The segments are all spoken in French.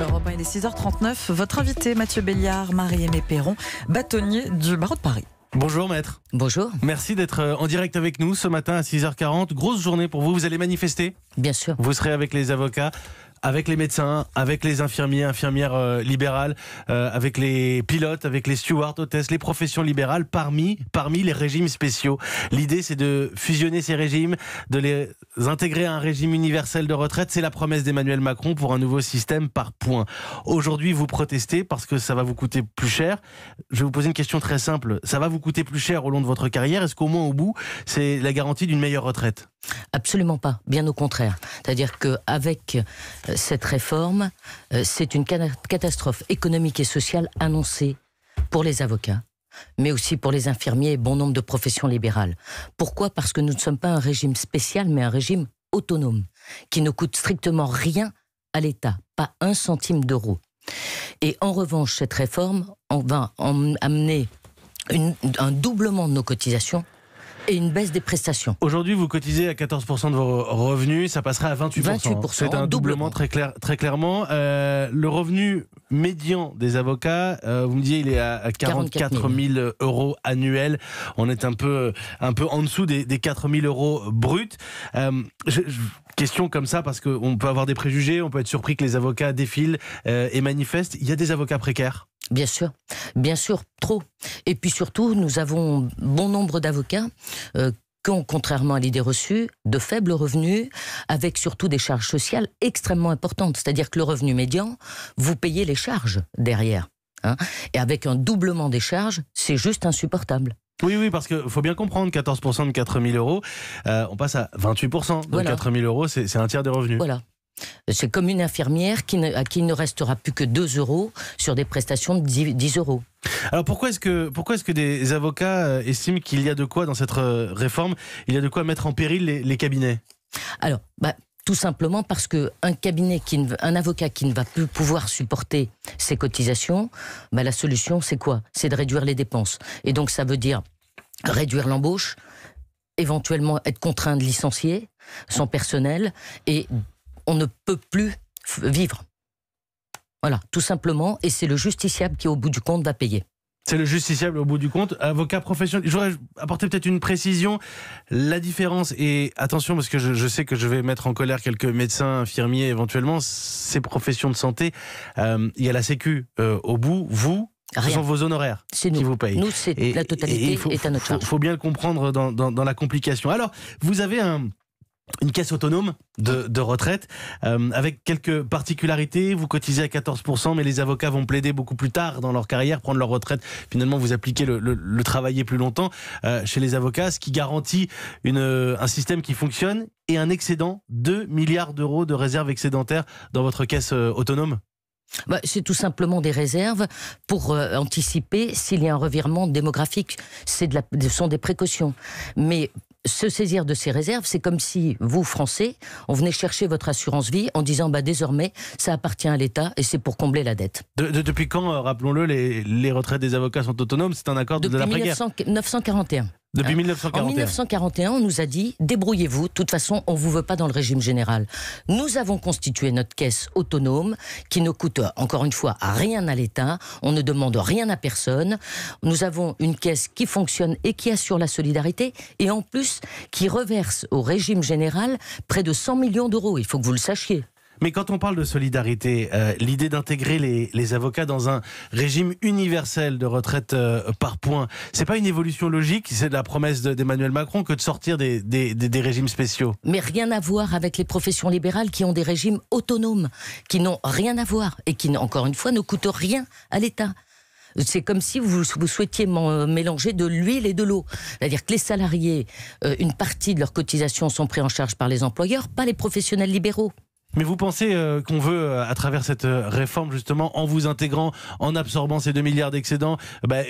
Europe 1, il est 6h39. Votre invité, Mathieu Béliard, Marie-Aimée Perron, bâtonnier du barreau de Paris. Bonjour maître. Bonjour. Merci d'être euh, en direct avec nous ce matin à 6h40. Grosse journée pour vous. Vous allez manifester Bien sûr. Vous serez avec les avocats avec les médecins, avec les infirmiers, infirmières euh, libérales, euh, avec les pilotes, avec les stewards, hôtesses, les professions libérales, parmi, parmi les régimes spéciaux. L'idée, c'est de fusionner ces régimes, de les intégrer à un régime universel de retraite. C'est la promesse d'Emmanuel Macron pour un nouveau système par points. Aujourd'hui, vous protestez parce que ça va vous coûter plus cher. Je vais vous poser une question très simple. Ça va vous coûter plus cher au long de votre carrière Est-ce qu'au moins au bout, c'est la garantie d'une meilleure retraite Absolument pas, bien au contraire. C'est-à-dire qu'avec euh, cette réforme, euh, c'est une catastrophe économique et sociale annoncée pour les avocats, mais aussi pour les infirmiers et bon nombre de professions libérales. Pourquoi Parce que nous ne sommes pas un régime spécial, mais un régime autonome, qui ne coûte strictement rien à l'État, pas un centime d'euro. Et en revanche, cette réforme va amener un doublement de nos cotisations et une baisse des prestations. Aujourd'hui, vous cotisez à 14% de vos revenus, ça passera à 28%. 28% C'est un doublement, très, clair, très clairement. Euh, le revenu médian des avocats, euh, vous me disiez, il est à 44 000 euros annuels. On est un peu, un peu en dessous des, 4 000 euros bruts. Euh, question comme ça, parce qu'on peut avoir des préjugés, on peut être surpris que les avocats défilent et manifestent. Il y a des avocats précaires Bien sûr, bien sûr, trop. Et puis surtout, nous avons bon nombre d'avocats euh, qui ont, contrairement à l'idée reçue, de faibles revenus, avec surtout des charges sociales extrêmement importantes. C'est-à-dire que le revenu médian, vous payez les charges derrière. Hein. Et avec un doublement des charges, c'est juste insupportable. Oui, oui, parce qu'il faut bien comprendre, 14% de 4 000 euros, euh, on passe à 28%. de 4000 4 000 euros, c'est un tiers des revenus. Voilà. C'est comme une infirmière qui à qui il ne restera plus que 2 euros sur des prestations de 10, euros. Alors pourquoi est-ce que, pourquoi est-ce que des avocats euh, estiment qu'il y a de quoi dans cette euh, réforme, il y a de quoi mettre en péril les, cabinets Alors, bah, tout simplement parce que un cabinet qui un avocat qui ne va plus pouvoir supporter ses cotisations, bah, la solution c'est quoi C'est de réduire les dépenses. Et donc ça veut dire réduire l'embauche, éventuellement être contraint de licencier son personnel et on ne peut plus vivre. Voilà, tout simplement, et c'est le justiciable qui, au bout du compte, va payer. C'est le justiciable au bout du compte. Avocat professionnel, je voudrais apporter peut-être une précision. La différence, et attention parce que je, sais que je vais mettre en colère quelques médecins, infirmiers éventuellement, ces professions de santé, euh, il y a la Sécu euh, au bout, vous, Ce sont vos honoraires qui vous payent. Nous, c'est la totalité Il faut bien le comprendre dans la complication. Alors, vous avez un, une caisse autonome de, retraite euh, avec quelques particularités. Vous cotisez à 14%, mais les avocats vont plaider beaucoup plus tard dans leur carrière, prendre leur retraite. Finalement, vous appliquez le, le, travailler plus longtemps euh, chez les avocats, ce qui garantit euh, un système qui fonctionne et un excédent, 2 milliards d'euros de réserves excédentaires dans votre caisse autonome. Bah, c'est tout simplement des réserves pour anticiper s'il y a un revirement démographique. C'est de la, ce sont des précautions. Mais se saisir de ces réserves, c'est comme si vous, Français, on venait chercher votre assurance vie en disant bah, désormais, ça appartient à l'État et c'est pour combler la dette. depuis quand, euh, rappelons-le, les, retraites des avocats sont autonomes C'est un accord de, la l'après-guerre 1941. Hein en 1941, on nous a dit débrouillez-vous, de toute façon, on vous veut pas dans le régime général. Nous avons constitué notre caisse autonome qui ne coûte encore une fois rien à l'État, on ne demande rien à personne. Nous avons une caisse qui fonctionne et qui assure la solidarité et en plus qui reverse au régime général près de 100 millions d'euros. Il faut que vous le sachiez. Mais quand on parle de solidarité, euh, l'idée d'intégrer les, avocats dans un régime universel de retraite euh, par points, c'est pas une évolution logique, c'est la promesse d'Emmanuel Macron que de sortir des, régimes spéciaux. Mais rien à voir avec les professions libérales qui ont des régimes autonomes, qui n'ont rien à voir et qui, encore une fois, ne coûtent rien à l'État. C'est comme si vous, souhaitiez euh, mélanger de l'huile et de l'eau. C'est-à-dire que les salariés, une partie de leurs cotisations sont prises en charge par les employeurs, pas les professionnels libéraux. Mais vous pensez euh, qu'on veut, euh, à travers cette euh, réforme, justement, en vous intégrant, en absorbant ces 2 milliards d'excédents, bah,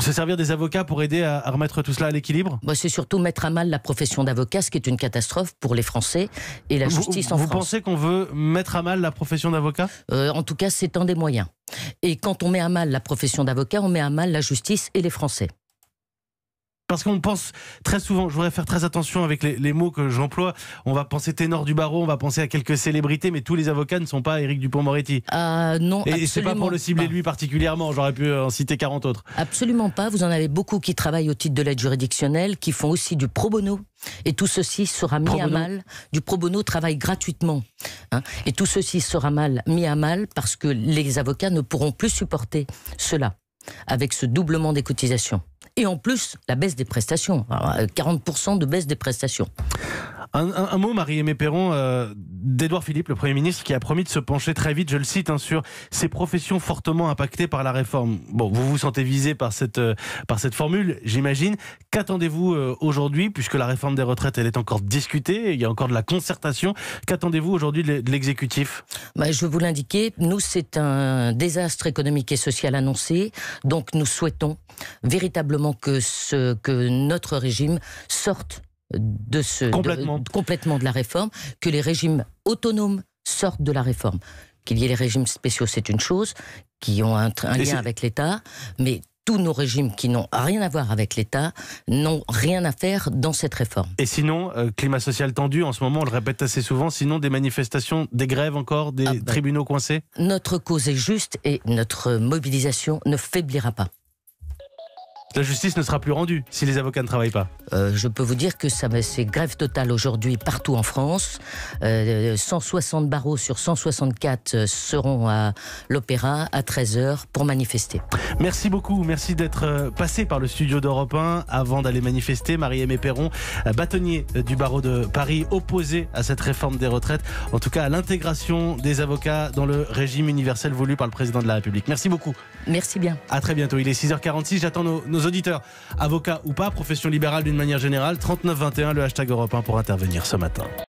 se servir des avocats pour aider à, remettre tout cela à l'équilibre bah, C'est surtout mettre à mal la profession d'avocat, ce qui est une catastrophe pour les Français et la justice en France. Vous pensez qu'on veut mettre à mal la profession d'avocat En tout cas, c'est un des moyens. Et quand on met à mal la profession d'avocat, on met à mal la justice et les Français parce qu'on pense très souvent, je voudrais faire très attention avec les, mots que j'emploie, on va penser ténor du barreau, on va penser à quelques célébrités, mais tous les avocats ne sont pas Éric Dupont-Moretti. Euh, non, Et c'est pas pour le cibler lui particulièrement, j'aurais pu en citer 40 autres. Absolument pas, vous en avez beaucoup qui travaillent au titre de l'aide juridictionnelle, qui font aussi du pro bono. Et tout ceci sera mis à mal. Du pro bono travaille gratuitement. Hein. et tout ceci sera mal, mis à mal parce que les avocats ne pourront plus supporter cela avec ce doublement des cotisations. Et en plus, la baisse des prestations. 40% euh, de baisse des prestations. Un, mot, Marie-Aimée Perron, euh, d'Edouard Philippe, le Premier ministre, qui a promis de se pencher très vite, je le cite, hein, sur ces professions fortement impactées par la réforme. Bon, vous vous sentez visé par cette, euh, par cette formule, j'imagine. Qu'attendez-vous euh, aujourd'hui, puisque la réforme des retraites, elle est encore discutée, il y a encore de la concertation. Qu'attendez-vous aujourd'hui de l'exécutif bah, Je Je vous l'indiquer, nous, c'est un désastre économique et social annoncé. Donc, nous souhaitons véritablement que, ce, que notre régime sorte de ce complètement. De, complètement de la réforme, que les régimes autonomes sortent de la réforme. Qu'il y ait les régimes spéciaux, c'est une chose, qui ont un, lien avec l'État, mais tous nos régimes qui n'ont rien à voir avec l'État n'ont rien à faire dans cette réforme. Et sinon, euh, climat social tendu, en ce moment, on le répète assez souvent, sinon des manifestations, des grèves encore, des ah bah. tribunaux coincés Notre cause est juste et notre mobilisation ne faiblira pas. La justice ne sera plus rendue si les avocats ne travaillent pas. Euh, je peux vous dire que c'est grève totale aujourd'hui partout en France. 160 euh, barreaux sur 164 euh, seront à l'Opéra à 13h pour manifester. Merci beaucoup, merci d'être passé par le studio d'Europe 1 avant d'aller manifester. Marie-Aimée Perron, bâtonnier du barreau de Paris, opposé à cette réforme des retraites, en tout cas à l'intégration des avocats dans le régime universel voulu par le président de la République. Merci beaucoup. Merci bien. À très bientôt. Il est 6h46. J'attends nos auditeurs. Avocats ou pas, profession libérale d'une manière générale, 3921, le hashtag Europe 1 pour intervenir ce matin.